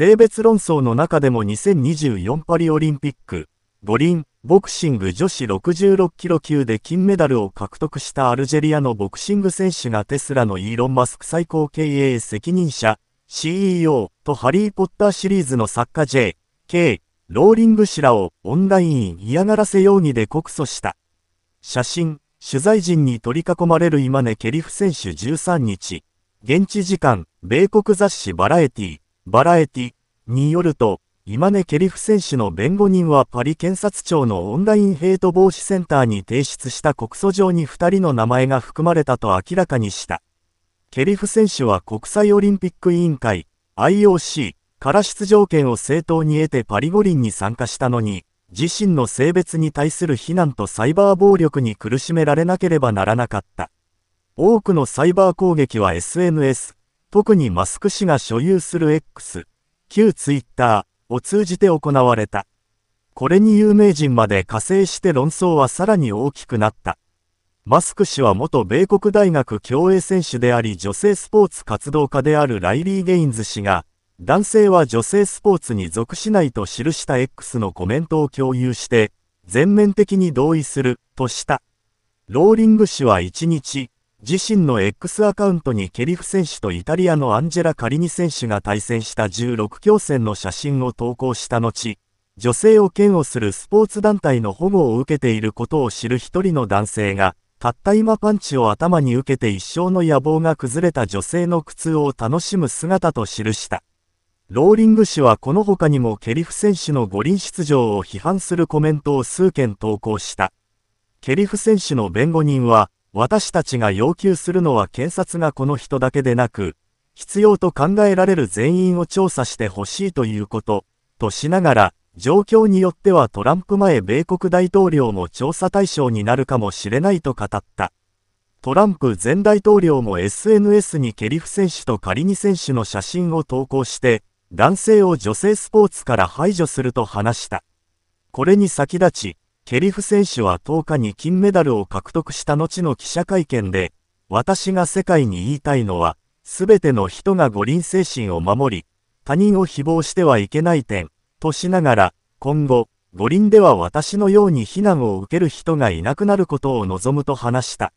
性別論争の中でも2024パリオリンピック、五輪、ボクシング女子66キロ級で金メダルを獲得したアルジェリアのボクシング選手がテスラのイーロン・マスク最高経営責任者、CEO とハリー・ポッターシリーズの作家 J、K、ローリング氏らをオンライン嫌がらせ容疑で告訴した。写真、取材陣に取り囲まれる今根ケリフ選手13日、現地時間、米国雑誌バラエティ、バラエティによると、今根ケリフ選手の弁護人はパリ検察庁のオンラインヘイト防止センターに提出した告訴状に2人の名前が含まれたと明らかにした。ケリフ選手は国際オリンピック委員会 IOC から出場権を正当に得てパリ五輪に参加したのに、自身の性別に対する非難とサイバー暴力に苦しめられなければならなかった。多くのサイバー攻撃は SNS、特にマスク氏が所有する X、旧ツイッターを通じて行われた。これに有名人まで加勢して論争はさらに大きくなった。マスク氏は元米国大学競泳選手であり女性スポーツ活動家であるライリー・ゲインズ氏が、男性は女性スポーツに属しないと記した X のコメントを共有して、全面的に同意する、とした。ローリング氏は1日、自身の X アカウントにケリフ選手とイタリアのアンジェラ・カリニ選手が対戦した16強戦の写真を投稿した後、女性を嫌悪するスポーツ団体の保護を受けていることを知る一人の男性が、たった今パンチを頭に受けて一生の野望が崩れた女性の苦痛を楽しむ姿と記した。ローリング氏はこの他にもケリフ選手の五輪出場を批判するコメントを数件投稿した。ケリフ選手の弁護人は、私たちが要求するのは検察がこの人だけでなく、必要と考えられる全員を調査してほしいということ、としながら、状況によってはトランプ前米国大統領も調査対象になるかもしれないと語った。トランプ前大統領も SNS にケリフ選手とカリニ選手の写真を投稿して、男性を女性スポーツから排除すると話した。これに先立ち、ケリフ選手は10日に金メダルを獲得した後の記者会見で、私が世界に言いたいのは、すべての人が五輪精神を守り、他人を誹謗してはいけない点、としながら、今後、五輪では私のように非難を受ける人がいなくなることを望むと話した。